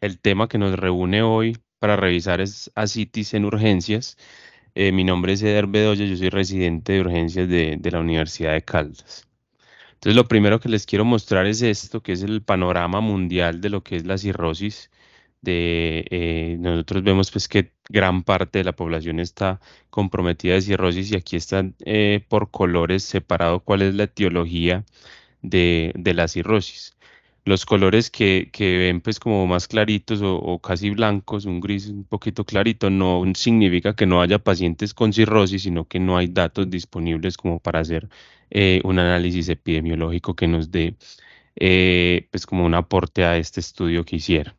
El tema que nos reúne hoy para revisar es asitis en urgencias. Eh, mi nombre es Eder Bedoya, yo soy residente de urgencias de, la Universidad de Caldas. Entonces, lo primero que les quiero mostrar es esto, que es el panorama mundial de lo que es la cirrosis. De, eh, nosotros vemos pues que gran parte de la población está comprometida de cirrosis y aquí están eh, por colores separado cuál es la etiología de la cirrosis los colores que, ven pues como más claritos o, casi blancos, un gris un poquito clarito, no significa que no haya pacientes con cirrosis, sino que no hay datos disponibles como para hacer eh, un análisis epidemiológico que nos dé eh, pues como un aporte a este estudio que hicieron.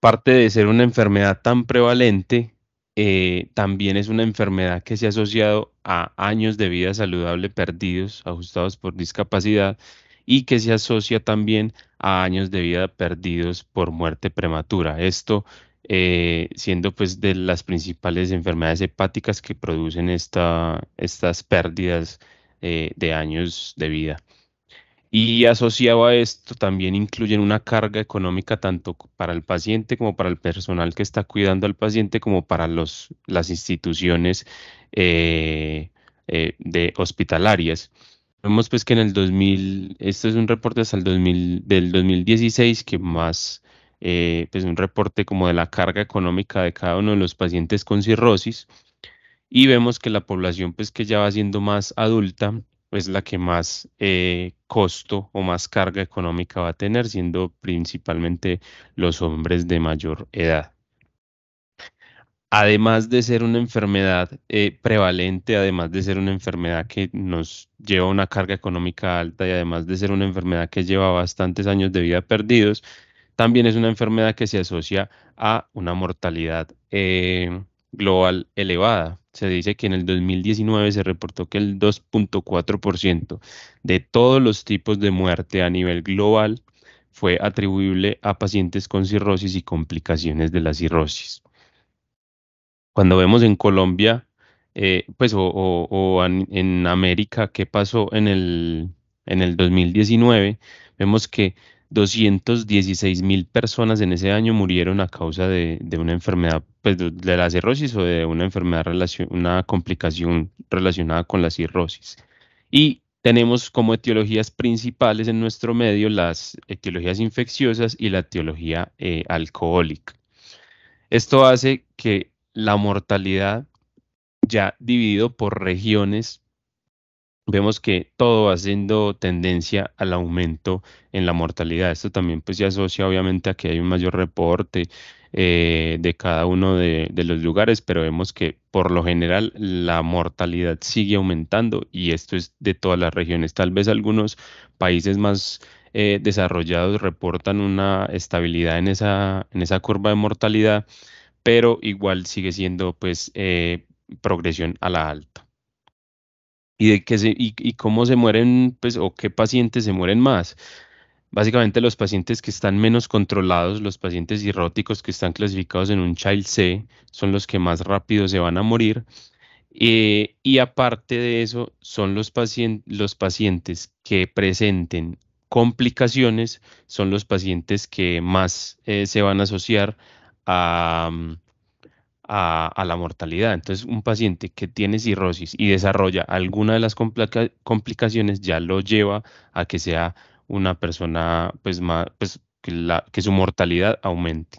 Parte de ser una enfermedad tan prevalente, eh, también es una enfermedad que se ha asociado a años de vida saludable perdidos, ajustados por discapacidad, y que se asocia también a años de vida perdidos por muerte prematura. Esto eh, siendo pues de las principales enfermedades hepáticas que producen esta, estas pérdidas eh, de años de vida. Y asociado a esto también incluyen una carga económica tanto para el paciente como para el personal que está cuidando al paciente como para las instituciones eh, de hospitalarias vemos pues que en el 2000, este es un reporte hasta el 2000, del 2016 que más, eh, pues un reporte como de la carga económica de cada uno de los pacientes con cirrosis y vemos que la población pues que ya va siendo más adulta pues la que más eh, costo o más carga económica va a tener, siendo principalmente los hombres de mayor edad además de ser una enfermedad eh, prevalente, además de ser una enfermedad que nos lleva una carga económica alta y además de ser una enfermedad que lleva bastantes años de vida perdidos, también es una enfermedad que se asocia a una mortalidad eh, global elevada. Se dice que en el 2019 se reportó que el 2.4% de todos los tipos de muerte a nivel global fue atribuible a pacientes con cirrosis y complicaciones de la cirrosis cuando vemos en Colombia, eh, pues, o, en, América, qué pasó en el, en el 2019, vemos que 216 mil personas en ese año murieron a causa de, una enfermedad, pues, de, la cirrosis o de una enfermedad, una complicación relacionada con la cirrosis. Y tenemos como etiologías principales en nuestro medio las etiologías infecciosas y la etiología eh, alcohólica. Esto hace que la mortalidad ya dividido por regiones, vemos que todo va haciendo tendencia al aumento en la mortalidad. Esto también pues se asocia obviamente a que hay un mayor reporte eh, de cada uno de, los lugares, pero vemos que por lo general la mortalidad sigue aumentando y esto es de todas las regiones. Tal vez algunos países más eh, desarrollados reportan una estabilidad en esa, en esa curva de mortalidad, pero igual sigue siendo pues eh, progresión a la alta. ¿Y, de y, y, cómo se mueren, pues, o qué pacientes se mueren más? Básicamente los pacientes que están menos controlados, los pacientes irróticos que están clasificados en un Child C, son los que más rápido se van a morir. Eh, y aparte de eso, son los, los pacientes que presenten complicaciones, son los pacientes que más eh, se van a asociar a, a, la mortalidad. Entonces, un paciente que tiene cirrosis y desarrolla alguna de las complicaciones ya lo lleva a que sea una persona, pues, más, pues que, su mortalidad aumente.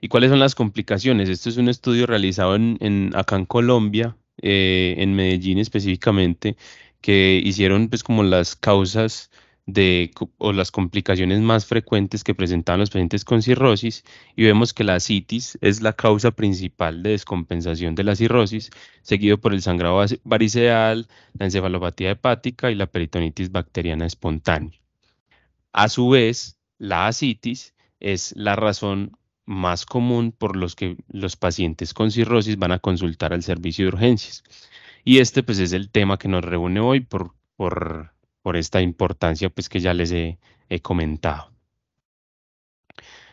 ¿Y cuáles son las complicaciones? Esto es un estudio realizado en, acá en Colombia, eh, en Medellín específicamente, que hicieron pues como las causas de, o las complicaciones más frecuentes que presentan los pacientes con cirrosis y vemos que la asitis es la causa principal de descompensación de la cirrosis, seguido por el sangrado variceal, la encefalopatía hepática y la peritonitis bacteriana espontánea. A su vez, la asitis es la razón más común por los que los pacientes con cirrosis van a consultar al servicio de urgencias. Y este pues es el tema que nos reúne hoy por por esta importancia pues que ya les he, comentado.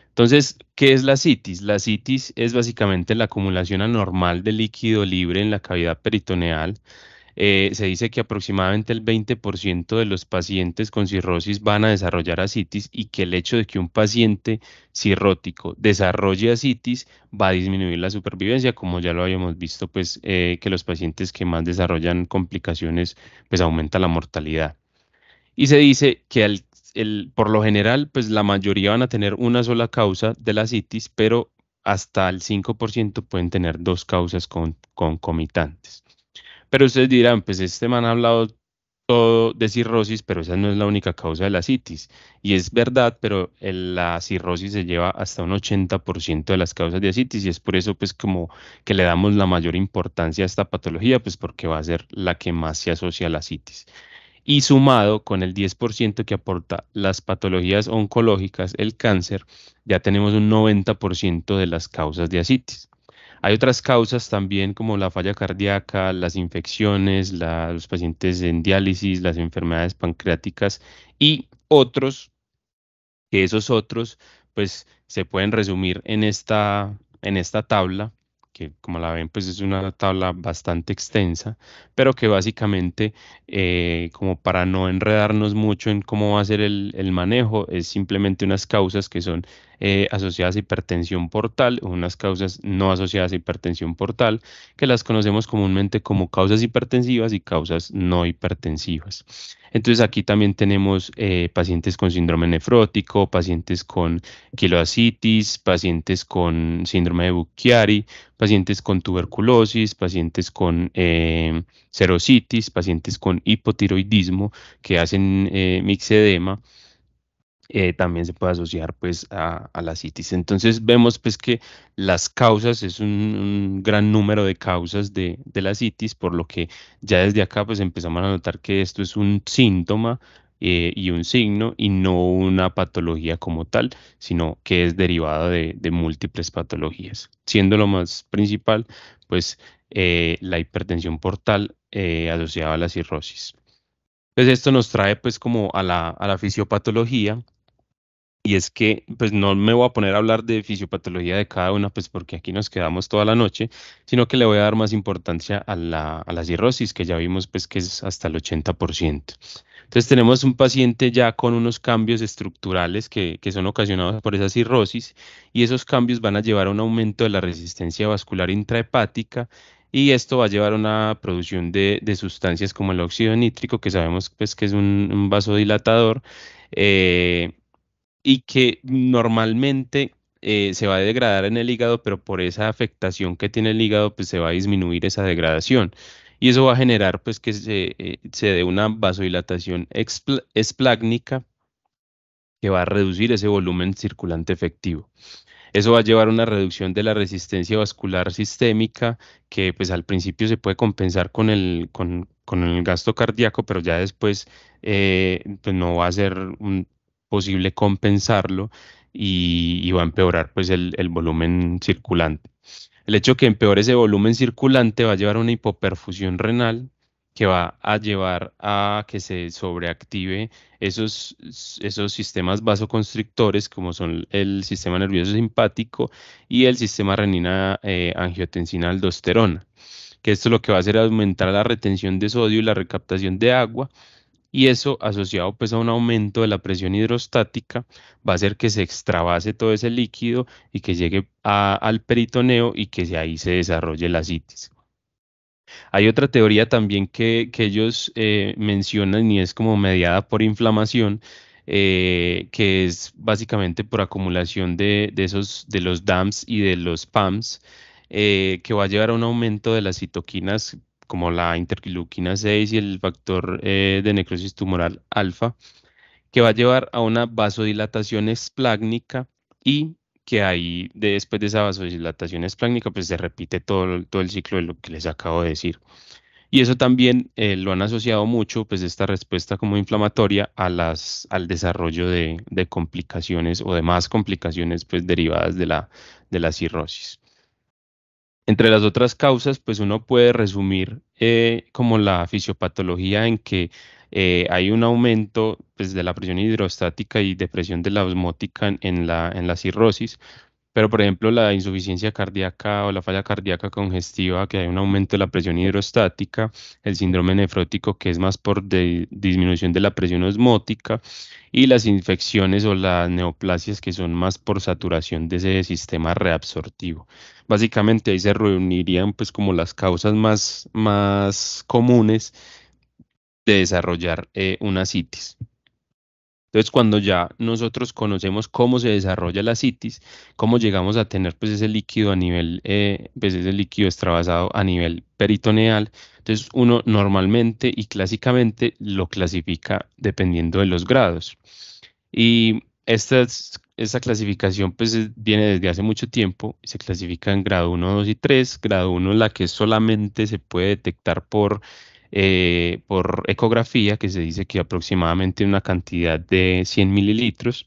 Entonces, ¿qué es la citis? La citis es básicamente la acumulación anormal de líquido libre en la cavidad peritoneal. Eh, se dice que aproximadamente el 20% de los pacientes con cirrosis van a desarrollar citis y que el hecho de que un paciente cirrótico desarrolle citis va a disminuir la supervivencia, como ya lo habíamos visto, pues eh, que los pacientes que más desarrollan complicaciones, pues aumenta la mortalidad. Y se dice que por lo general, pues la mayoría van a tener una sola causa de la citis, pero hasta el 5% pueden tener dos causas concomitantes. Pero ustedes dirán, pues este man ha hablado todo de cirrosis, pero esa no es la única causa de la citis. Y es verdad, pero la cirrosis se lleva hasta un 80% de las causas de la citis y es por eso pues como que le damos la mayor importancia a esta patología, pues porque va a ser la que más se asocia a la citis y sumado con el 10% que aporta las patologías oncológicas, el cáncer, ya tenemos un 90% de las causas de asitis. Hay otras causas también como la falla cardíaca, las infecciones, los pacientes en diálisis, las enfermedades pancreáticas y otros, que esos otros pues se pueden resumir en esta, en esta tabla que como la ven pues es una tabla bastante extensa, pero que básicamente eh, como para no enredarnos mucho en cómo va a ser el, el manejo, es simplemente unas causas que son eh, asociadas a hipertensión portal unas causas no asociadas a hipertensión portal, que las conocemos comúnmente como causas hipertensivas y causas no hipertensivas. Entonces aquí también tenemos eh, pacientes con síndrome nefrótico, pacientes con quiloacitis, pacientes con síndrome de Bucchiari, pacientes con tuberculosis, pacientes con eh, pacientes con hipotiroidismo que hacen eh, mixedema eh, también se puede asociar pues a, la citis. Entonces vemos pues que las causas, es un, gran número de causas de, la citis, por lo que ya desde acá pues empezamos a notar que esto es un síntoma eh, y un signo y no una patología como tal, sino que es derivada de, múltiples patologías. Siendo lo más principal pues eh, la hipertensión portal asociada a la cirrosis. Entonces pues, esto nos trae pues como a la fisiopatología y es que, pues no me voy a poner a hablar de fisiopatología de cada una, pues porque aquí nos quedamos toda la noche, sino que le voy a dar más importancia a la, cirrosis, que ya vimos pues que es hasta el 80%. Entonces tenemos un paciente ya con unos cambios estructurales que, son ocasionados por esa cirrosis y esos cambios van a llevar a un aumento de la resistencia vascular intrahepática y esto va a llevar a una producción de, sustancias como el óxido nítrico, que sabemos pues, que es un, un vasodilatador, eh, y que normalmente eh, se va a degradar en el hígado, pero por esa afectación que tiene el hígado, pues se va a disminuir esa degradación. Y eso va a generar pues que se, eh, dé una vasodilatación esplácnica que va a reducir ese volumen circulante efectivo. Eso va a llevar a una reducción de la resistencia vascular sistémica, que pues al principio se puede compensar con el, con, el gasto cardíaco, pero ya después eh, pues, no va a ser un, posible compensarlo y, va a empeorar pues el, volumen circulante. El hecho que empeore ese volumen circulante va a llevar a una hipoperfusión renal que va a llevar a que se sobreactive esos, esos sistemas vasoconstrictores como son el sistema nervioso simpático y el sistema renina eh, angiotensina aldosterona, que esto lo que va a hacer es aumentar la retención de sodio y la recaptación de agua, y eso asociado pues a un aumento de la presión hidrostática va a hacer que se extravase todo ese líquido y que llegue al peritoneo y que ahí se desarrolle la citis. Hay otra teoría también que, ellos eh, mencionan y es como mediada por inflamación, eh, que es básicamente por acumulación de, esos, de los DAMs y de los PAMs, eh, que va a llevar a un aumento de las citoquinas como la interquiluquina 6 y el factor eh, de necrosis tumoral alfa, que va a llevar a una vasodilatación esplácnica y que ahí después de esa vasodilatación esplácnica pues se repite todo, todo el ciclo de lo que les acabo de decir. Y eso también eh, lo han asociado mucho, pues esta respuesta como inflamatoria a las, al desarrollo de, complicaciones o de más complicaciones pues derivadas de la, de la cirrosis. Entre las otras causas, pues uno puede resumir eh, como la fisiopatología en que eh, hay un aumento pues, de la presión hidrostática y de presión de la osmótica en la, en la cirrosis, pero, por ejemplo, la insuficiencia cardíaca o la falla cardíaca congestiva, que hay un aumento de la presión hidrostática, el síndrome nefrótico, que es más por disminución de la presión osmótica, y las infecciones o las neoplasias, que son más por saturación de ese sistema reabsortivo. Básicamente ahí se reunirían pues como las causas más, comunes de desarrollar eh, una citis. Entonces, cuando ya nosotros conocemos cómo se desarrolla la citis, cómo llegamos a tener pues ese líquido a nivel, eh, pues, líquido extravasado a nivel peritoneal, entonces uno normalmente y clásicamente lo clasifica dependiendo de los grados. Y esta, clasificación pues viene desde hace mucho tiempo, se clasifica en grado 1, 2 y 3. Grado 1 es la que solamente se puede detectar por eh, por ecografía, que se dice que aproximadamente una cantidad de 100 mililitros,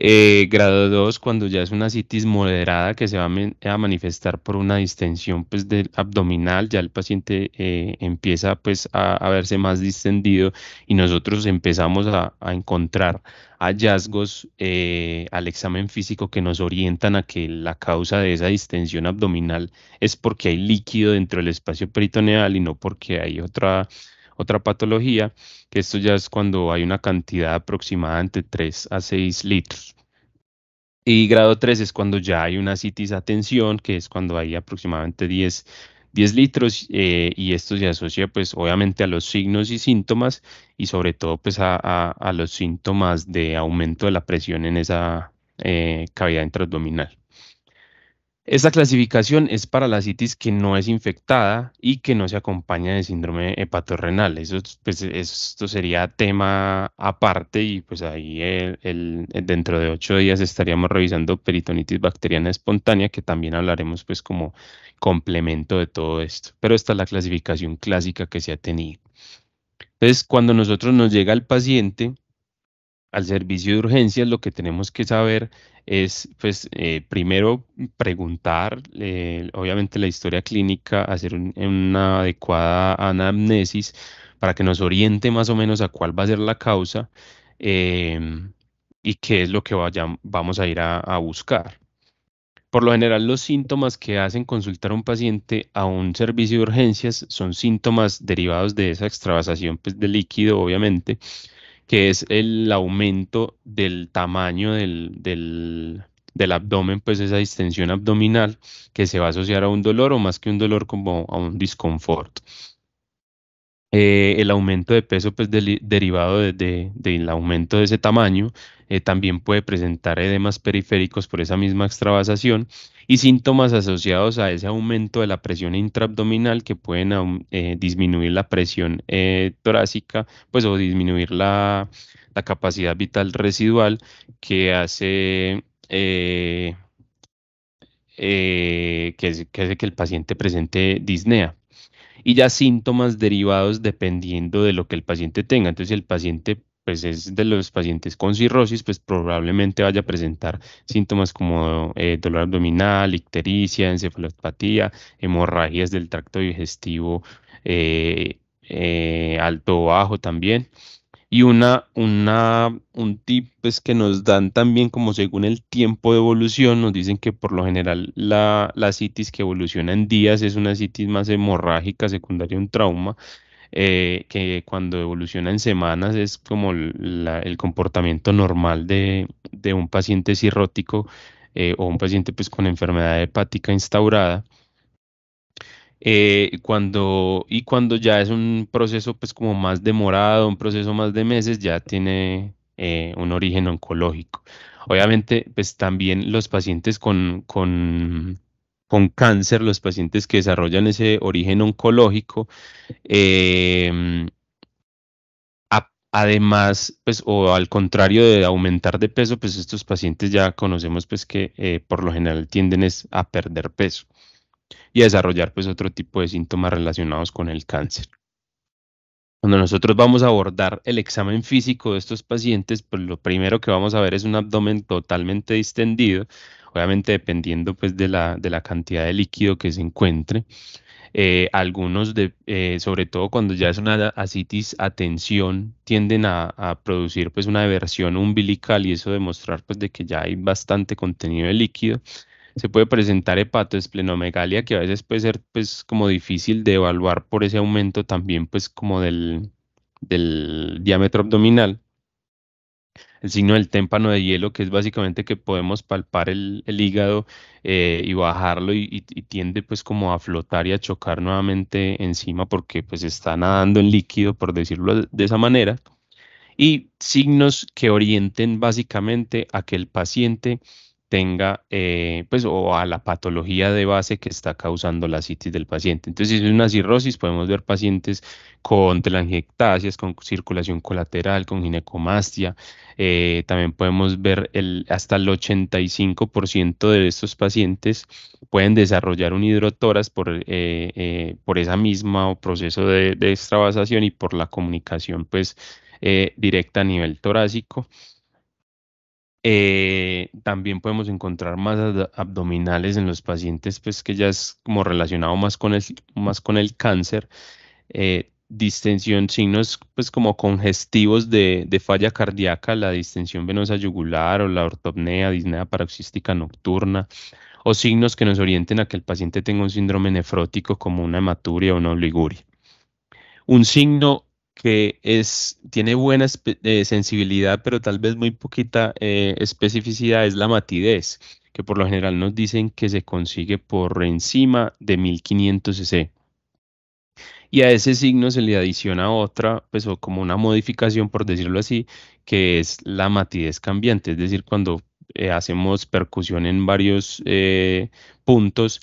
eh, grado 2, cuando ya es una citis moderada que se va a, manifestar por una distensión pues, del abdominal, ya el paciente eh, empieza pues, a, verse más distendido y nosotros empezamos a, encontrar hallazgos eh, al examen físico que nos orientan a que la causa de esa distensión abdominal es porque hay líquido dentro del espacio peritoneal y no porque hay otra otra patología, que esto ya es cuando hay una cantidad aproximada entre 3 a 6 litros. Y grado 3 es cuando ya hay una citis atención, tensión, que es cuando hay aproximadamente 10, litros eh, y esto se asocia pues obviamente a los signos y síntomas y sobre todo pues a, los síntomas de aumento de la presión en esa eh, cavidad intraabdominal. Esta clasificación es para la citis que no es infectada y que no se acompaña de síndrome hepatorrenal. Eso, pues, esto sería tema aparte y pues ahí eh, dentro de ocho días estaríamos revisando peritonitis bacteriana espontánea que también hablaremos pues como complemento de todo esto. Pero esta es la clasificación clásica que se ha tenido. Entonces, cuando nosotros nos llega el paciente, al servicio de urgencias lo que tenemos que saber es, pues, eh, primero preguntar, eh, obviamente, la historia clínica, hacer una adecuada anamnesis para que nos oriente más o menos a cuál va a ser la causa em, y qué es lo que vamos a ir a, buscar. Por lo general, los síntomas que hacen consultar a un paciente a un servicio de urgencias son síntomas derivados de esa extravasación pues, de líquido, obviamente, que es el aumento del tamaño del, abdomen, pues esa distensión abdominal que se va a asociar a un dolor o más que un dolor como a un disconfort. Eh, el aumento de peso pues, derivado de, del aumento de ese tamaño eh, también puede presentar edemas periféricos por esa misma extravasación y síntomas asociados a ese aumento de la presión intraabdominal que pueden eh, disminuir la presión eh, torácica, pues o disminuir la, capacidad vital residual que hace... Eh, que, que el paciente presente disnea y ya síntomas derivados dependiendo de lo que el paciente tenga. Entonces, el paciente pues es de los pacientes con cirrosis, pues probablemente vaya a presentar síntomas como eh, dolor abdominal, ictericia, encefalopatía, hemorragias del tracto digestivo eh, eh, alto o bajo también. Y una, una, un tip pues, que nos dan también como según el tiempo de evolución, nos dicen que por lo general la, la citis que evoluciona en días es una citis más hemorrágica secundaria un trauma eh, que cuando evoluciona en semanas es como el comportamiento normal de, un paciente cirrótico eh, o un paciente pues, con enfermedad hepática instaurada. Eh, cuando, y cuando ya es un proceso pues como más demorado, un proceso más de meses, ya tiene un origen oncológico. Obviamente, pues también los pacientes con con cáncer, los pacientes que desarrollan ese origen oncológico, em, además, pues, o al contrario de aumentar de peso, pues estos pacientes ya conocemos pues que eh, por lo general tienden es a perder peso y a desarrollar pues otro tipo de síntomas relacionados con el cáncer. Cuando nosotros vamos a abordar el examen físico de estos pacientes, pues lo primero que vamos a ver es un abdomen totalmente distendido, obviamente dependiendo pues de la, cantidad de líquido que se encuentre. Eh, algunos, de, eh, sobre todo cuando ya es una asitis a tensión, tienden a, producir pues una versión umbilical y eso demostrar pues de que ya hay bastante contenido de líquido. Se puede presentar hepatoesplenomegalia que a veces puede ser pues como difícil de evaluar por ese aumento también pues como del, del diámetro abdominal el signo del témpano de hielo, que es básicamente que podemos palpar el, hígado eh, y bajarlo y, y, tiende pues como a flotar y a chocar nuevamente encima porque pues está nadando en líquido, por decirlo de esa manera. Y signos que orienten básicamente a que el paciente tenga, eh, pues, o a la patología de base que está causando la citis del paciente. Entonces, si es una cirrosis, podemos ver pacientes con telangiectasias, con circulación colateral, con ginecomastia. Eh, también podemos ver hasta el 85% de estos pacientes pueden desarrollar un hidrotoras por, eh, por esa misma o proceso de, de extravasación y por la comunicación, pues, directa a nivel torácico. Eh, también podemos encontrar más abdominales en los pacientes, pues que ya es como relacionado más con el, más con el cáncer. Eh, distensión, signos pues como congestivos de, de, falla cardíaca, la distensión venosa yugular o la ortopnea, disnea paroxística nocturna, o signos que nos orienten a que el paciente tenga un síndrome nefrótico como una hematuria o una oliguria. Un signo que es, tiene buena eh, sensibilidad, pero tal vez muy poquita eh, especificidad, es la matidez, que por lo general nos dicen que se consigue por encima de 1500 cc. Y a ese signo se le adiciona otra, pues como una modificación, por decirlo así, que es la matidez cambiante, es decir, cuando eh, hacemos percusión en varios puntos,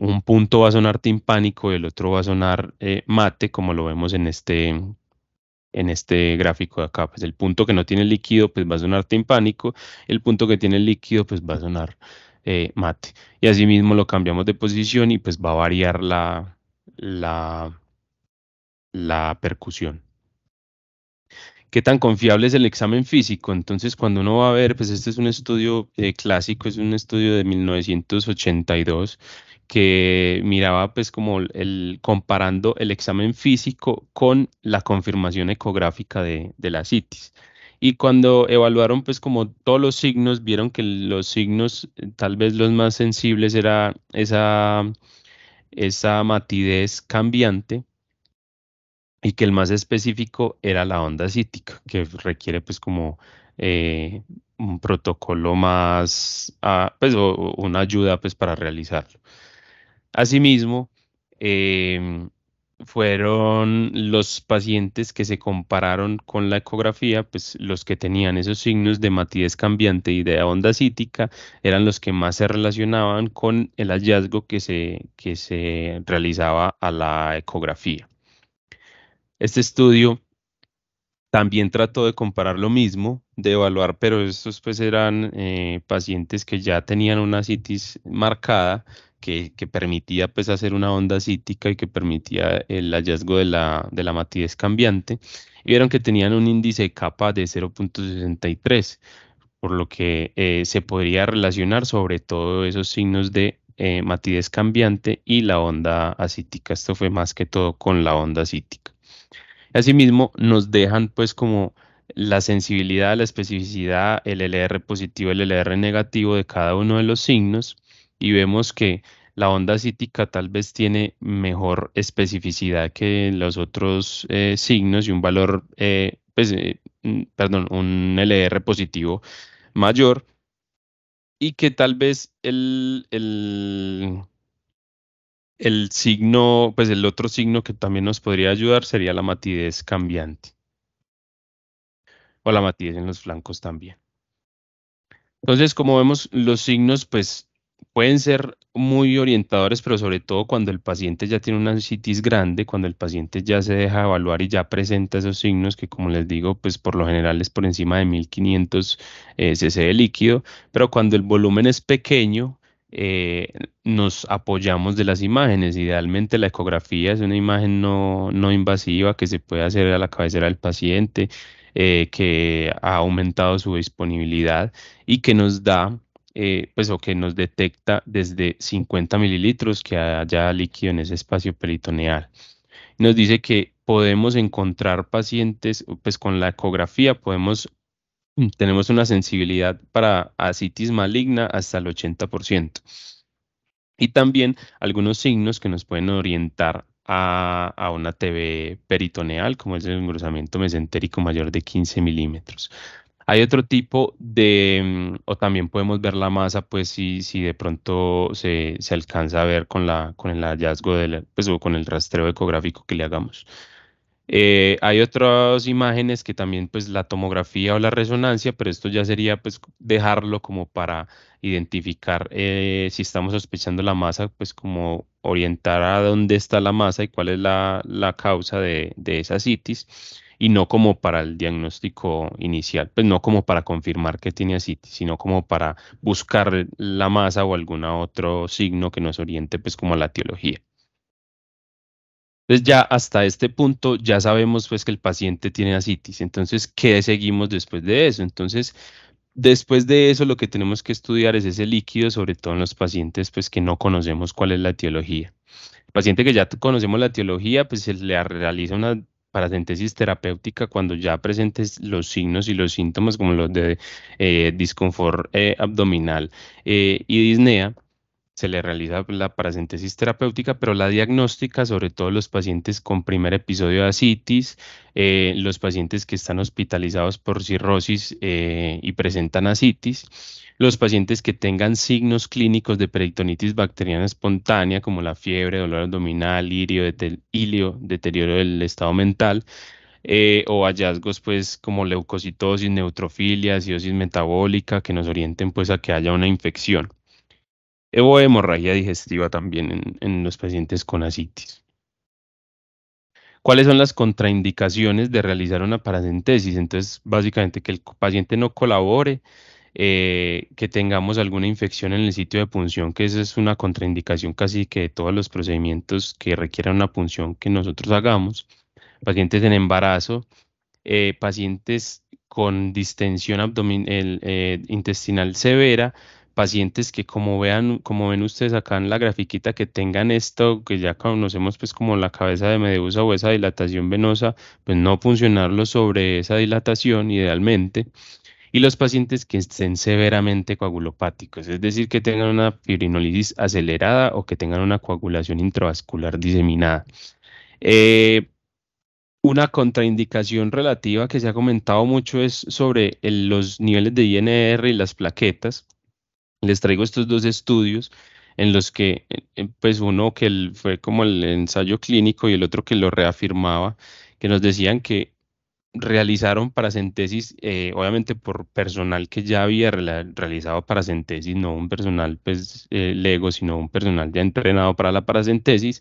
un punto va a sonar timpánico y el otro va a sonar eh, mate, como lo vemos en este, en este gráfico de acá. Pues el punto que no tiene líquido, pues va a sonar timpánico, el punto que tiene líquido, pues va a sonar eh, mate. Y asimismo lo cambiamos de posición y pues va a variar la, la percusión qué tan confiable es el examen físico. Entonces, cuando uno va a ver, pues este es un estudio eh, clásico, es un estudio de 1982 que miraba pues como el comparando el examen físico con la confirmación ecográfica de, la citis. Y cuando evaluaron pues como todos los signos, vieron que los signos tal vez los más sensibles era esa, esa matidez cambiante y que el más específico era la onda cítica, que requiere pues como eh, un protocolo más, ah, pues una ayuda pues para realizarlo. Asimismo, em, fueron los pacientes que se compararon con la ecografía, pues los que tenían esos signos de matiz cambiante y de onda cítica eran los que más se relacionaban con el hallazgo que se, que se realizaba a la ecografía. Este estudio también trató de comparar lo mismo, de evaluar, pero estos pues eran eh, pacientes que ya tenían una citis marcada, que, permitía pues hacer una onda cítica y que permitía el hallazgo de la, matidez cambiante, y vieron que tenían un índice de capa de 0.63, por lo que eh, se podría relacionar sobre todo esos signos de eh, matidez cambiante y la onda acítica. Esto fue más que todo con la onda cítica. Asimismo, nos dejan pues como la sensibilidad, la especificidad, el LR positivo, el LR negativo de cada uno de los signos y vemos que la onda cítica tal vez tiene mejor especificidad que los otros eh, signos y un valor, eh, pues, eh, mm, perdón, un LR positivo mayor y que tal vez el el signo, pues el otro signo que también nos podría ayudar sería la matidez cambiante. O la matidez en los flancos también. Entonces, como vemos, los signos pues pueden ser muy orientadores, pero sobre todo cuando el paciente ya tiene una citis grande, cuando el paciente ya se deja evaluar y ya presenta esos signos que como les digo, pues por lo general es por encima de 1500 eh, cc de líquido, pero cuando el volumen es pequeño, eh, nos apoyamos de las imágenes. Idealmente la ecografía es una imagen no, invasiva que se puede hacer a la cabecera del paciente, eh, que ha aumentado su disponibilidad y que nos da, eh, pues o que nos detecta desde 50 mililitros que haya líquido en ese espacio peritoneal. Nos dice que podemos encontrar pacientes, pues con la ecografía podemos tenemos una sensibilidad para asitis maligna hasta el 80%. Y también algunos signos que nos pueden orientar a, una TV peritoneal, como es el engrosamiento mesentérico mayor de 15 milímetros. Hay otro tipo de, mm, o también podemos ver la masa, pues si, de pronto se, alcanza a ver con, con el hallazgo, pues, o con el rastreo ecográfico que le hagamos. Eh, hay otras imágenes que también pues la tomografía o la resonancia, pero esto ya sería pues dejarlo como para identificar eh, si estamos sospechando la masa, pues como orientar a dónde está la masa y cuál es la, causa de, esa citis y no como para el diagnóstico inicial, pues no como para confirmar que tiene asitis, sino como para buscar la masa o algún otro signo que nos oriente pues como a la teología. Entonces ya hasta este punto ya sabemos pues que el paciente tiene asitis. Entonces, ¿qué seguimos después de eso? Entonces, después de eso lo que tenemos que estudiar es ese líquido, sobre todo en los pacientes pues que no conocemos cuál es la etiología. El paciente que ya conocemos la etiología, pues se le realiza una paracentesis terapéutica cuando ya presentes los signos y los síntomas como los de eh, disconfort eh, abdominal eh, y disnea se le realiza la paracentesis terapéutica, pero la diagnóstica, sobre todo los pacientes con primer episodio de asitis, eh, los pacientes que están hospitalizados por cirrosis eh, y presentan asitis, los pacientes que tengan signos clínicos de peritonitis bacteriana espontánea, como la fiebre, dolor abdominal, ilio, del deterioro del estado mental, eh, o hallazgos pues como leucocitosis, neutrofilia, acidosis metabólica que nos orienten pues a que haya una infección o hemorragia digestiva también en, los pacientes con asitis. ¿Cuáles son las contraindicaciones de realizar una paracentesis? Entonces, básicamente que el paciente no colabore, eh, que tengamos alguna infección en el sitio de punción, que esa es una contraindicación casi que de todos los procedimientos que requieran una punción que nosotros hagamos. Pacientes en embarazo, eh, pacientes con distensión abdominal, eh, intestinal severa, pacientes que como vean, como ven ustedes acá en la grafiquita, que tengan esto, que ya conocemos pues como la cabeza de Medusa o esa dilatación venosa, pues no funcionarlo sobre esa dilatación idealmente. Y los pacientes que estén severamente coagulopáticos, es decir, que tengan una fibrinolisis acelerada o que tengan una coagulación intravascular diseminada. Eh, una contraindicación relativa que se ha comentado mucho es sobre los niveles de INR y las plaquetas les traigo estos dos estudios en los que, eh, pues uno que fue como el ensayo clínico y el otro que lo reafirmaba, que nos decían que realizaron paracentesis, eh, obviamente por personal que ya había realizado paracentesis, no un personal pues eh, lego, sino un personal ya entrenado para la paracentesis,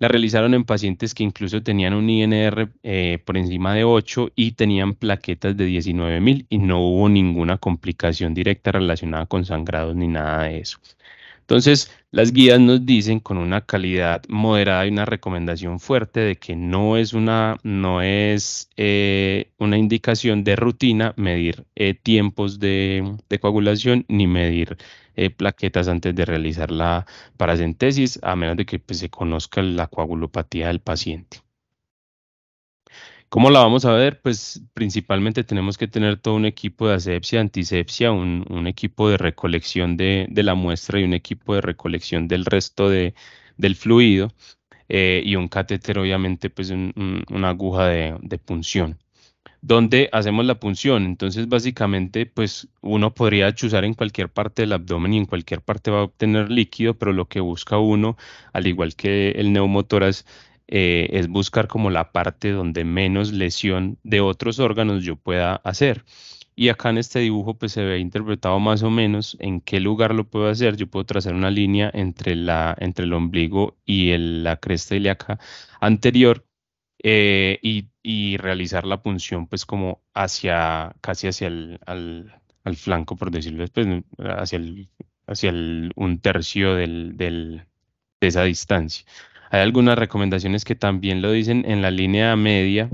la realizaron en pacientes que incluso tenían un INR eh, por encima de 8 y tenían plaquetas de 19.000 y no hubo ninguna complicación directa relacionada con sangrados ni nada de eso. Entonces, las guías nos dicen con una calidad moderada y una recomendación fuerte de que no es una, no es, eh, una indicación de rutina medir eh, tiempos de, coagulación ni medir eh, plaquetas antes de realizar la paracentesis, a menos de que pues, se conozca la coagulopatía del paciente. ¿Cómo la vamos a ver? Pues principalmente tenemos que tener todo un equipo de asepsia, antisepsia, un, equipo de recolección de, la muestra y un equipo de recolección del resto del fluido eh, y un catéter, obviamente, pues una aguja de, punción donde hacemos la punción. Entonces, básicamente, pues uno podría chuzar en cualquier parte del abdomen y en cualquier parte va a obtener líquido, pero lo que busca uno, al igual que el neumotoras, eh, es buscar como la parte donde menos lesión de otros órganos yo pueda hacer. Y acá en este dibujo pues se ve interpretado más o menos en qué lugar lo puedo hacer. Yo puedo trazar una línea entre, entre el ombligo y la cresta ilíaca anterior eh, y, realizar la punción pues como hacia, casi hacia el, al, flanco, por decirlo después, pues, hacia, un tercio de esa distancia. Hay algunas recomendaciones que también lo dicen en la línea media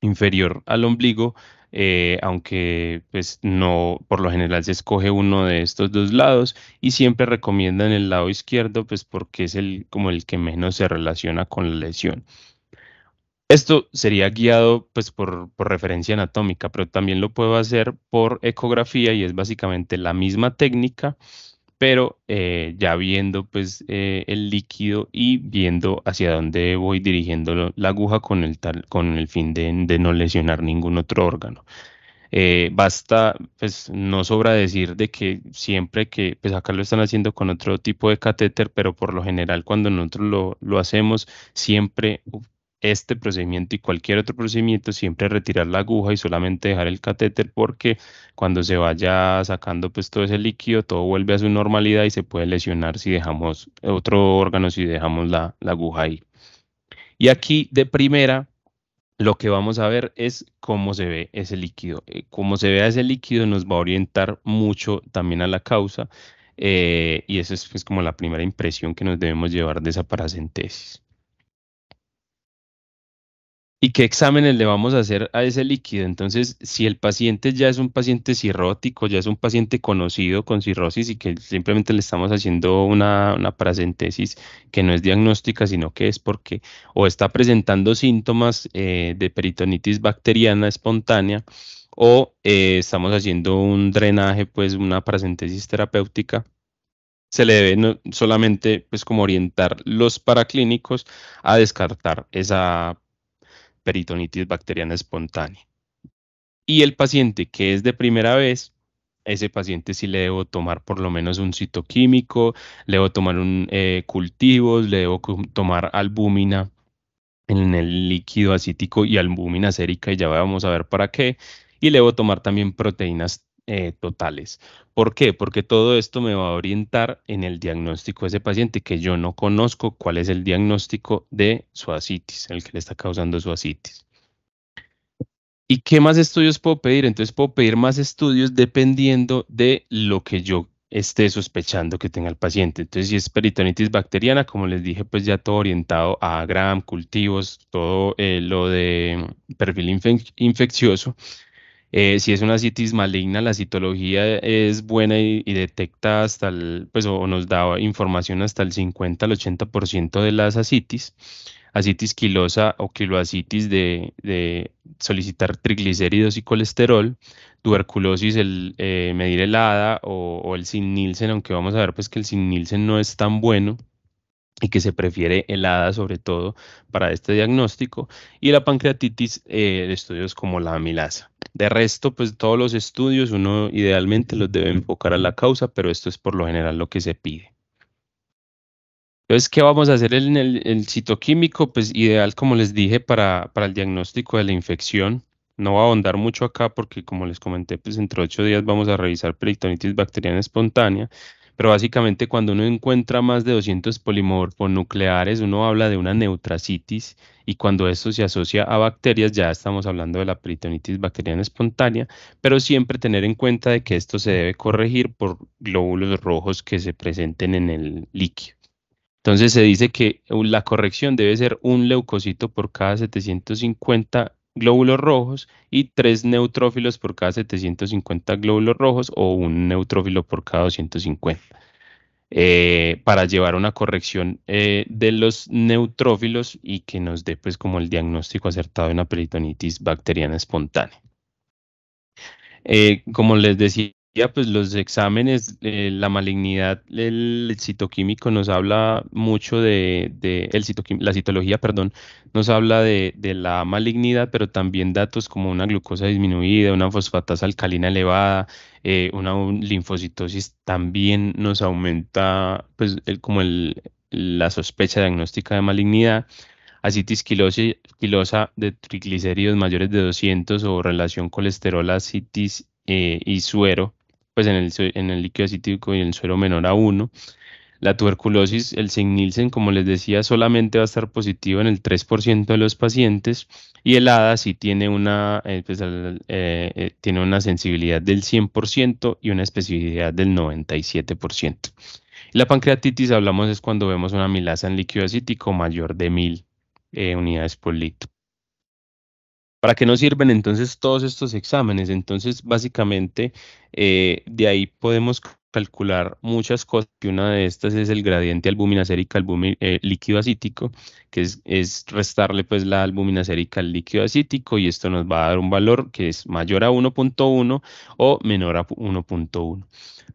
inferior al ombligo, eh, aunque pues no, por lo general se escoge uno de estos dos lados y siempre recomiendan el lado izquierdo, pues porque es el como el que menos se relaciona con la lesión. Esto sería guiado pues, por, referencia anatómica, pero también lo puedo hacer por ecografía y es básicamente la misma técnica, pero eh, ya viendo pues eh, el líquido y viendo hacia dónde voy dirigiendo la aguja con el, con el fin de, no lesionar ningún otro órgano. Eh, basta, pues no sobra decir de que siempre que, pues acá lo están haciendo con otro tipo de catéter, pero por lo general cuando nosotros lo, lo hacemos, siempre este procedimiento y cualquier otro procedimiento, siempre retirar la aguja y solamente dejar el catéter porque cuando se vaya sacando pues todo ese líquido, todo vuelve a su normalidad y se puede lesionar si dejamos otro órgano, si dejamos la, aguja ahí. Y aquí de primera lo que vamos a ver es cómo se ve ese líquido. Eh, cómo se vea ese líquido nos va a orientar mucho también a la causa eh, y esa es pues, como la primera impresión que nos debemos llevar de esa paracentesis y qué exámenes le vamos a hacer a ese líquido. Entonces, si el paciente ya es un paciente cirrótico, ya es un paciente conocido con cirrosis y que simplemente le estamos haciendo una, una paracentesis que no es diagnóstica, sino que es porque o está presentando síntomas eh, de peritonitis bacteriana espontánea o eh, estamos haciendo un drenaje, pues una paracentesis terapéutica se le debe solamente pues como orientar los paraclínicos a descartar esa peritonitis bacteriana espontánea. Y el paciente que es de primera vez, ese paciente sí le debo tomar por lo menos un citoquímico, le debo tomar un, eh, cultivo, cultivos, le debo tomar albúmina en el líquido acítico y albúmina sérica, y ya vamos a ver para qué. Y le debo tomar también proteínas eh, totales. ¿Por qué? Porque todo esto me va a orientar en el diagnóstico de ese paciente que yo no conozco cuál es el diagnóstico de su el que le está causando su ¿Y qué más estudios puedo pedir? Entonces puedo pedir más estudios dependiendo de lo que yo esté sospechando que tenga el paciente. Entonces, si es peritonitis bacteriana, como les dije, pues ya todo orientado a gram, cultivos, todo eh, lo de perfil infeccioso. Eh, si es una citis maligna, la citología es buena y, detecta hasta el, pues, o nos da información hasta el 50 al 80% de las ascitis. Ascitis quilosa o quiloacitis de, solicitar triglicéridos y colesterol, tuberculosis, el eh, medir helada o, el sin aunque vamos a ver pues que el sin no es tan bueno y que se prefiere helada sobre todo para este diagnóstico, y la pancreatitis, eh, de estudios como la amilasa. De resto, pues todos los estudios uno idealmente los debe enfocar a la causa, pero esto es por lo general lo que se pide. Entonces, ¿qué vamos a hacer en el, citoquímico? Pues ideal, como les dije, para, para el diagnóstico de la infección. No voy a ahondar mucho acá porque, como les comenté, pues entre ocho días vamos a revisar peritonitis bacteriana espontánea pero básicamente cuando uno encuentra más de 200 polimorfonucleares, uno habla de una neutracitis y cuando esto se asocia a bacterias, ya estamos hablando de la peritonitis bacteriana espontánea, pero siempre tener en cuenta de que esto se debe corregir por glóbulos rojos que se presenten en el líquido. Entonces se dice que uh, la corrección debe ser un leucocito por cada 750 glóbulos rojos y tres neutrófilos por cada 750 glóbulos rojos o un neutrófilo por cada 250. Eh, para llevar una corrección eh, de los neutrófilos y que nos dé pues como el diagnóstico acertado de una peritonitis bacteriana espontánea. Eh, como les decía ya, pues los exámenes, eh, la malignidad, el, citoquímico nos habla mucho de, de el la citología, perdón, nos habla de, la malignidad, pero también datos como una glucosa disminuida, una fosfatasa alcalina elevada, eh, una linfocitosis también nos aumenta, pues el, como el, la sospecha diagnóstica de malignidad asitis quilosa de triglicéridos mayores de 200 o relación colesterol, asitis eh, y suero pues en el, en el líquido acítico y en el suero menor a 1. La tuberculosis, el Signilsen, como les decía, solamente va a estar positivo en el 3% de los pacientes y el ADA sí tiene una, eh, pues, eh, eh, tiene una sensibilidad del 100% y una especificidad del 97%. la pancreatitis, hablamos, es cuando vemos una milasa en líquido acítico mayor de 1000 unidades por litro. ¿Para qué nos sirven entonces todos estos exámenes? Entonces, básicamente, eh, de ahí podemos calcular muchas cosas una de estas es el gradiente albúmina sérica al eh, líquido acítico, que es, restarle pues la albúmina sérica al líquido acítico y esto nos va a dar un valor que es mayor a 1.1 o menor a 1.1.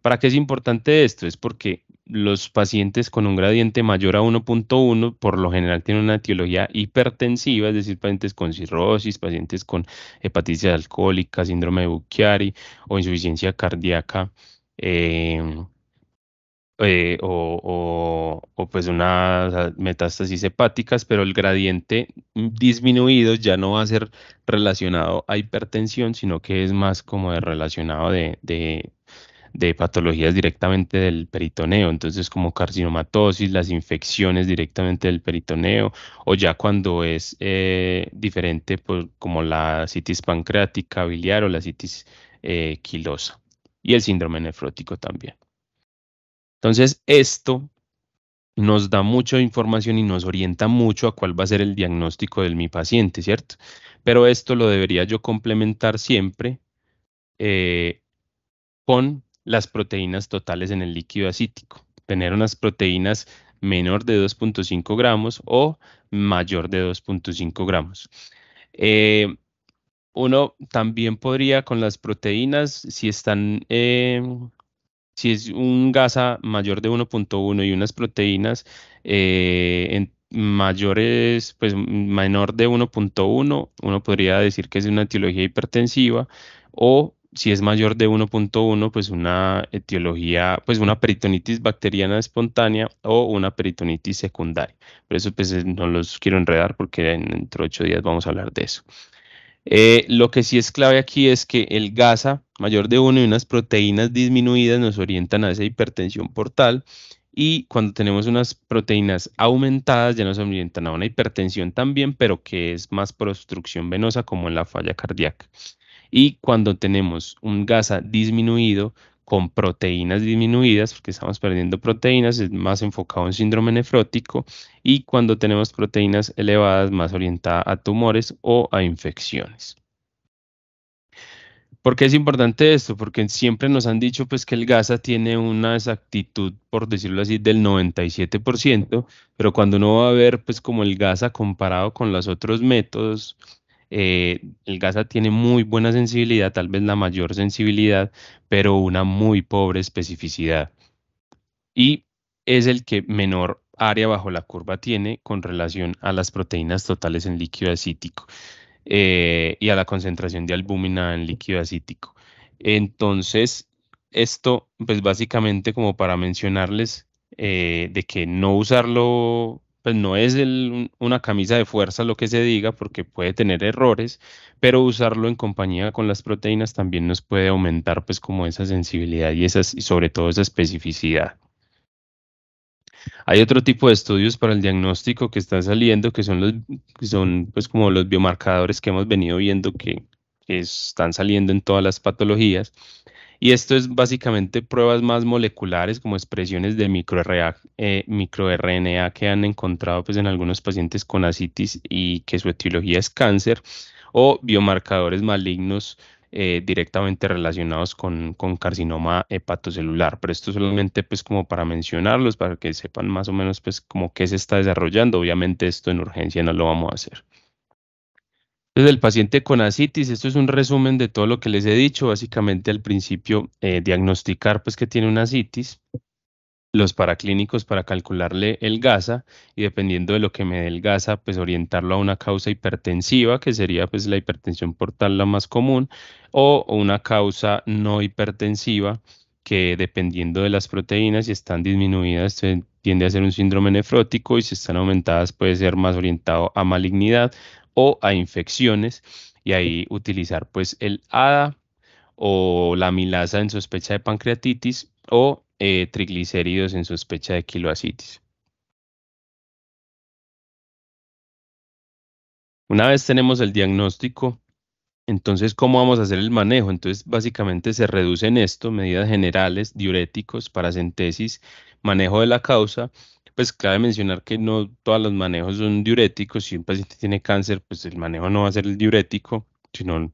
¿Para qué es importante esto? Es porque los pacientes con un gradiente mayor a 1.1 por lo general tienen una etiología hipertensiva, es decir, pacientes con cirrosis, pacientes con hepatitis alcohólica, síndrome de Bucchiari o insuficiencia cardíaca em, eh, o, pues unas metástasis hepáticas, pero el gradiente disminuido ya no va a ser relacionado a hipertensión, sino que es más como de relacionado de, de de patologías directamente del peritoneo, entonces como carcinomatosis, las infecciones directamente del peritoneo, o ya cuando es eh, diferente pues, como la citis pancreática biliar o la citis eh, quilosa y el síndrome nefrótico también. Entonces esto nos da mucha información y nos orienta mucho a cuál va a ser el diagnóstico de mi paciente, ¿cierto? Pero esto lo debería yo complementar siempre eh, con las proteínas totales en el líquido acítico. Tener unas proteínas menor de 2.5 gramos o mayor de 2.5 gramos. Eh, uno también podría con las proteínas, si están, eh, si es un gasa mayor de 1.1 y unas proteínas eh, en mayores, pues menor de 1.1, uno podría decir que es una etiología hipertensiva o si es mayor de 1.1, pues una etiología, pues una peritonitis bacteriana espontánea o una peritonitis secundaria. Por eso pues eh, no los quiero enredar porque dentro de ocho días vamos a hablar de eso. Eh, lo que sí es clave aquí es que el GASA mayor de 1 y unas proteínas disminuidas nos orientan a esa hipertensión portal y cuando tenemos unas proteínas aumentadas ya nos orientan a una hipertensión también, pero que es más por obstrucción venosa como en la falla cardíaca. Y cuando tenemos un GASA disminuido con proteínas disminuidas, porque estamos perdiendo proteínas, es más enfocado en síndrome nefrótico, y cuando tenemos proteínas elevadas, más orientada a tumores o a infecciones. ¿Por qué es importante esto? Porque siempre nos han dicho pues, que el GASA tiene una exactitud, por decirlo así, del 97%, pero cuando uno va a ver pues, como el GASA comparado con los otros métodos eh, el gasa tiene muy buena sensibilidad, tal vez la mayor sensibilidad, pero una muy pobre especificidad. Y es el que menor área bajo la curva tiene con relación a las proteínas totales en líquido acítico eh, y a la concentración de albúmina en líquido acítico. Entonces, esto, pues básicamente como para mencionarles eh, de que no usarlo pues no es una camisa de fuerza lo que se diga porque puede tener errores, pero usarlo en compañía con las proteínas también nos puede aumentar pues como esa sensibilidad y, esas, y sobre todo esa especificidad. Hay otro tipo de estudios para el diagnóstico que están saliendo, que son los son pues como los biomarcadores que hemos venido viendo que, están saliendo en todas las patologías. Y esto es básicamente pruebas más moleculares como expresiones de eh, microRNA, que han encontrado pues, en algunos pacientes con asitis y que su etiología es cáncer o biomarcadores malignos eh, directamente relacionados con, con, carcinoma hepatocelular. Pero esto solamente pues como para mencionarlos, para que sepan más o menos pues como qué se está desarrollando. Obviamente esto en urgencia no lo vamos a hacer. Entonces, el paciente con asitis, esto es un resumen de todo lo que les he dicho. Básicamente, al principio, eh, diagnosticar pues, que tiene una asitis, los paraclínicos para calcularle el GASA y dependiendo de lo que me dé el GASA, pues orientarlo a una causa hipertensiva, que sería pues la hipertensión portal la más común, o una causa no hipertensiva, que dependiendo de las proteínas, si están disminuidas, tiende a ser un síndrome nefrótico y si están aumentadas puede ser más orientado a malignidad o a infecciones y ahí utilizar pues el ADA o la milasa en sospecha de pancreatitis o eh, triglicéridos en sospecha de quiloacitis. Una vez tenemos el diagnóstico, entonces, ¿cómo vamos a hacer el manejo? Entonces, básicamente se reducen esto, medidas generales, diuréticos, paracentesis, manejo de la causa pues cabe mencionar que no todos los manejos son diuréticos. Si un paciente tiene cáncer, pues el manejo no va a ser el diurético, sino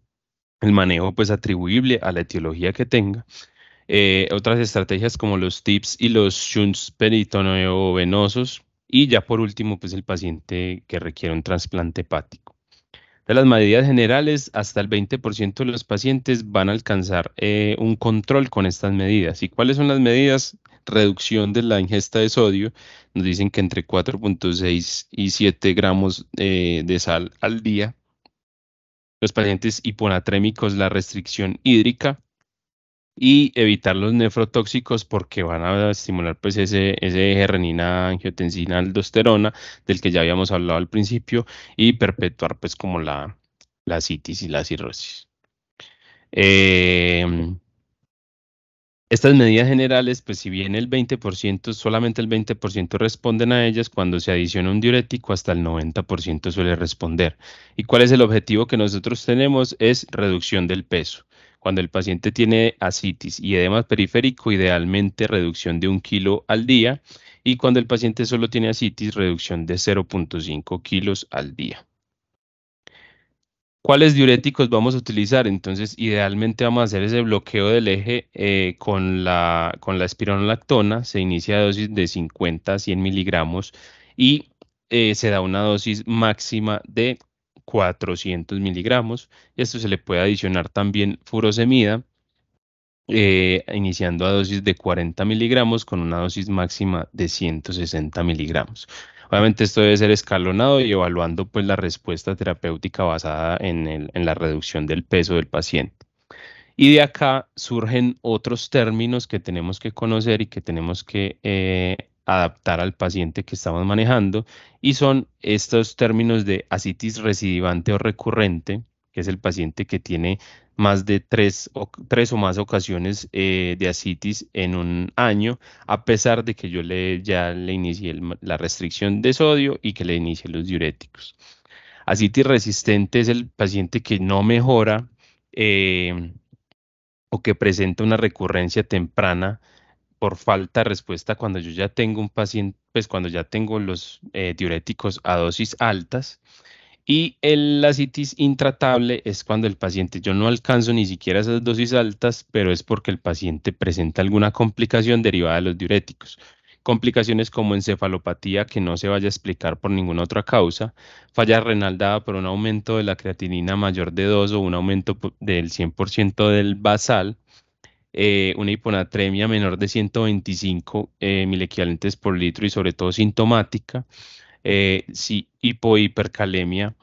el manejo pues atribuible a la etiología que tenga. Eh, otras estrategias como los TIPS y los shunts peritoneo venosos. Y ya por último, pues el paciente que requiere un trasplante hepático de las medidas generales, hasta el 20% de los pacientes van a alcanzar eh, un control con estas medidas. ¿Y cuáles son las medidas? Reducción de la ingesta de sodio. Nos dicen que entre 4.6 y 7 gramos eh, de sal al día. Los pacientes hiponatrémicos, la restricción hídrica y evitar los nefrotóxicos porque van a estimular pues ese, eje renina, angiotensina, aldosterona del que ya habíamos hablado al principio y perpetuar pues como la, la citis y la cirrosis. Em, estas medidas generales, pues si bien el 20%, solamente el 20% responden a ellas, cuando se adiciona un diurético hasta el 90% suele responder. ¿Y cuál es el objetivo que nosotros tenemos? Es reducción del peso. Cuando el paciente tiene asitis y edema periférico, idealmente reducción de un kilo al día. Y cuando el paciente solo tiene ascitis, reducción de 0.5 kilos al día. ¿Cuáles diuréticos vamos a utilizar? Entonces, idealmente vamos a hacer ese bloqueo del eje eh, con, la, con la espironolactona. Se inicia dosis de 50 a 100 miligramos y eh, se da una dosis máxima de 400 miligramos. Esto se le puede adicionar también furosemida, eh, iniciando a dosis de 40 miligramos con una dosis máxima de 160 miligramos. Obviamente esto debe ser escalonado y evaluando pues la respuesta terapéutica basada en, la reducción del peso del paciente. Y de acá surgen otros términos que tenemos que conocer y que tenemos que eh, adaptar al paciente que estamos manejando y son estos términos de asitis recidivante o recurrente, que es el paciente que tiene más de tres o, o más ocasiones eh, de asitis en un año, a pesar de que yo le, ya le inicié la restricción de sodio y que le inicie los diuréticos. Asitis resistente es el paciente que no mejora eh, o que presenta una recurrencia temprana por falta de respuesta cuando yo ya tengo un paciente, pues cuando ya tengo los eh, diuréticos a dosis altas. Y el, la citis intratable es cuando el paciente, yo no alcanzo ni siquiera esas dosis altas, pero es porque el paciente presenta alguna complicación derivada de los diuréticos. Complicaciones como encefalopatía que no se vaya a explicar por ninguna otra causa, falla renal dada por un aumento de la creatinina mayor de 2 o un aumento del 100% del basal, eh, una hiponatremia menor de 125 eh, por litro y sobre todo sintomática, eh, sí, hipohipercalemia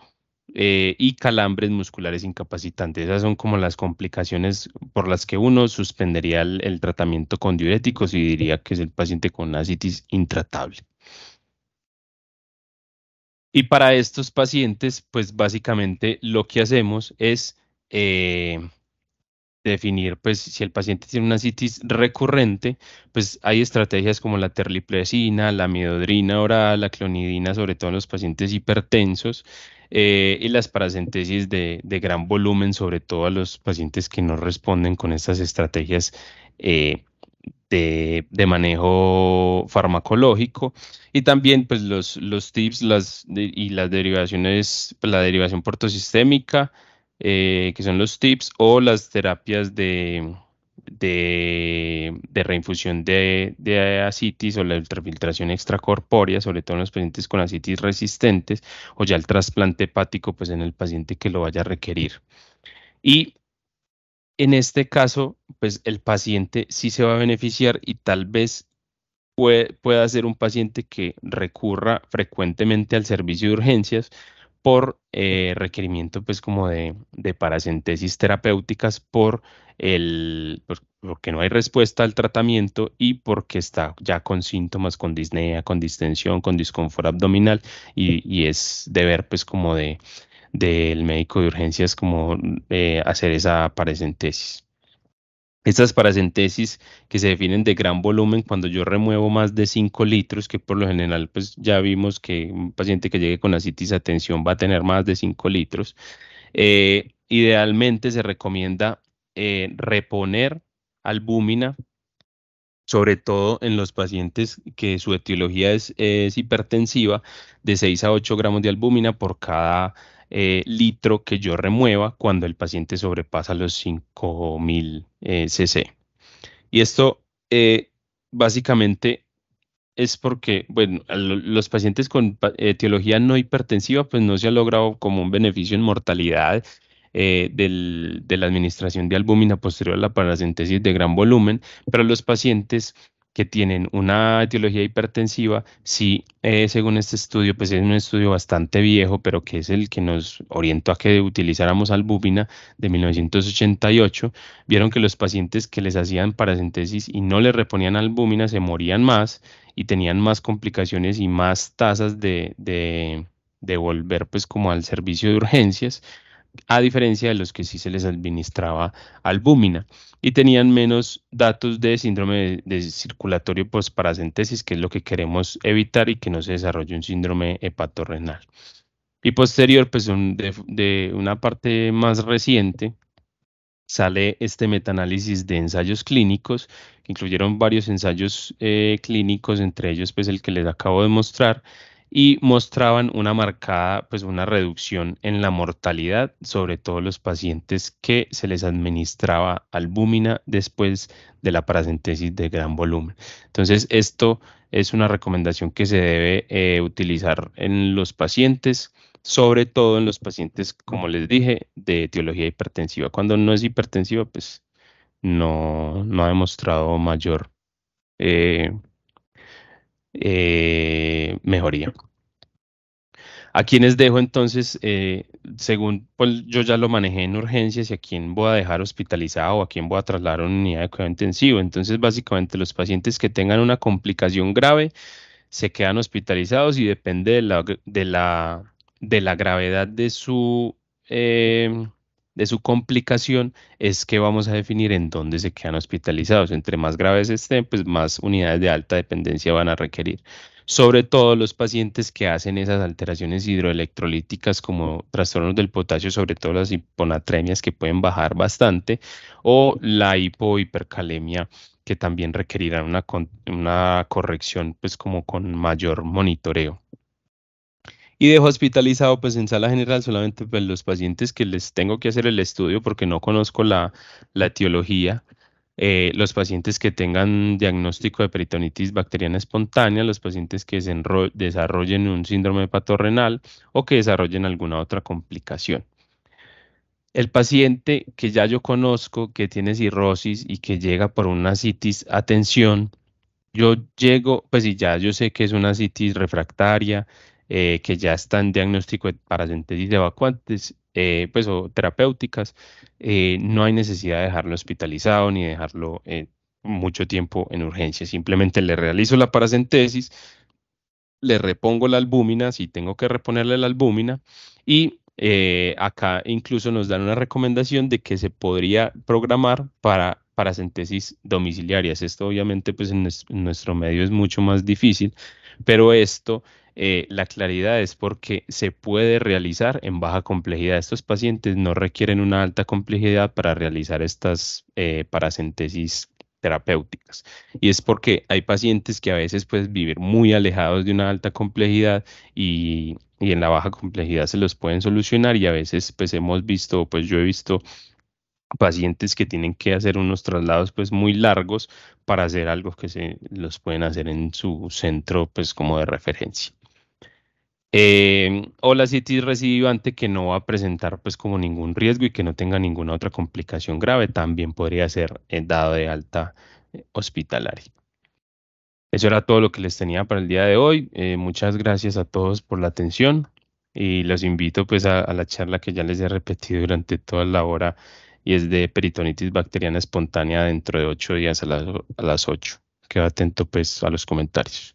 eh, y calambres musculares incapacitantes. Esas son como las complicaciones por las que uno suspendería el, tratamiento con diuréticos y diría que es el paciente con una citis intratable. Y para estos pacientes, pues básicamente lo que hacemos es eh, definir, pues si el paciente tiene una citis recurrente, pues hay estrategias como la terlipresina, la miodrina oral, la clonidina, sobre todo en los pacientes hipertensos, eh, y las paracentesis de, gran volumen, sobre todo a los pacientes que no responden con estas estrategias eh, de, manejo farmacológico y también pues los, tips y las derivaciones, pues, la derivación portosistémica, eh, que son los tips o las terapias de, reinfusión de, de, o la ultrafiltración extracorpórea, sobre todo en los pacientes con asitis resistentes, o ya el trasplante hepático, pues en el paciente que lo vaya a requerir. Y en este caso, pues el paciente sí se va a beneficiar y tal vez puede, pueda ser un paciente que recurra frecuentemente al servicio de urgencias, por eh, requerimiento pues como de, de paracentesis terapéuticas por el, porque no hay respuesta al tratamiento y porque está ya con síntomas, con disnea, con distensión, con disconfort abdominal y, es deber pues como de del médico de urgencias como eh, hacer esa paracentesis. Estas paracentesis que se definen de gran volumen cuando yo remuevo más de 5 litros, que por lo general pues ya vimos que un paciente que llegue con asitis a tensión va a tener más de 5 litros, eh, idealmente se recomienda eh, reponer albúmina sobre todo en los pacientes que su etiología es, hipertensiva, de 6 a 8 gramos de albúmina por cada eh, litro que yo remueva cuando el paciente sobrepasa los 5000 eh, cc. Y esto eh, básicamente es porque, bueno, los pacientes con etiología no hipertensiva, pues no se ha logrado como un beneficio en mortalidad eh, de la administración de albúmina posterior a la paracentesis de gran volumen, pero los pacientes que tienen una etiología hipertensiva, sí, eh, según este estudio, pues es un estudio bastante viejo, pero que es el que nos orientó a que utilizáramos albúmina de 1988, vieron que los pacientes que les hacían paracentesis y no les reponían albúmina se morían más y tenían más complicaciones y más tasas de, de volver pues como al servicio de urgencias, a diferencia de los que sí se les administraba albúmina y tenían menos datos de síndrome de, circulatorio postparacentesis, pues, que es lo que queremos evitar y que no se desarrolle un síndrome hepatorrenal. Y posterior, pues de, una parte más reciente, sale este metaanálisis de ensayos clínicos, que incluyeron varios ensayos eh, clínicos, entre ellos pues el que les acabo de mostrar, y mostraban una marcada, pues una reducción en la mortalidad, sobre todo los pacientes que se les administraba albúmina después de la paracentesis de gran volumen. Entonces, esto es una recomendación que se debe eh, utilizar en los pacientes, sobre todo en los pacientes, como les dije, de etiología hipertensiva. Cuando no es hipertensiva, pues no, no ha demostrado mayor eh, eh, mejoría. ¿A quienes dejo entonces? Eh, según pues, yo ya lo manejé en urgencias y a quién voy a dejar hospitalizado o a quién voy a trasladar a una unidad de cuidado intensivo. Entonces, básicamente, los pacientes que tengan una complicación grave se quedan hospitalizados y depende de la, de la, de la gravedad de su eh, de su complicación es que vamos a definir en dónde se quedan hospitalizados. Entre más graves estén, pues más unidades de alta dependencia van a requerir. Sobre todo los pacientes que hacen esas alteraciones hidroelectrolíticas como trastornos del potasio, sobre todo las hiponatremias que pueden bajar bastante, o la hipohipercalemia que también requerirán una, una corrección pues como con mayor monitoreo. Y dejo hospitalizado pues en sala general solamente pues, los pacientes que les tengo que hacer el estudio porque no conozco la, etiología. Eh, los pacientes que tengan diagnóstico de peritonitis bacteriana espontánea, los pacientes que desarrollen un síndrome renal o que desarrollen alguna otra complicación. El paciente que ya yo conozco, que tiene cirrosis y que llega por una citis, atención, yo llego, pues ya yo sé que es una citis refractaria, eh, que ya están diagnóstico de paracentesis evacuantes, eh, pues o terapéuticas, eh, no hay necesidad de dejarlo hospitalizado ni dejarlo mucho tiempo en urgencia. Simplemente le realizo la paracentesis, le repongo la albúmina, si tengo que reponerle la albúmina, y acá incluso nos dan una recomendación de que se podría programar para paracentesis domiciliarias. Esto obviamente pues en nuestro medio es mucho más difícil, pero esto eh, la claridad es porque se puede realizar en baja complejidad. Estos pacientes no requieren una alta complejidad para realizar estas eh, paracentesis terapéuticas. Y es porque hay pacientes que a veces pueden vivir muy alejados de una alta complejidad y, y, en la baja complejidad se los pueden solucionar y a veces pues hemos visto, pues yo he visto pacientes que tienen que hacer unos traslados pues muy largos para hacer algo que se los pueden hacer en su centro pues como de referencia. Eh, o la citis recidivante que no va a presentar pues como ningún riesgo y que no tenga ninguna otra complicación grave también podría ser eh, dado de alta eh, hospitalaria. Eso era todo lo que les tenía para el día de hoy. muchas gracias a todos por la atención y los invito pues a, la charla que ya les he repetido durante toda la hora y es de peritonitis bacteriana espontánea dentro de ocho días a las, ocho. 8. Queda atento pues a los comentarios.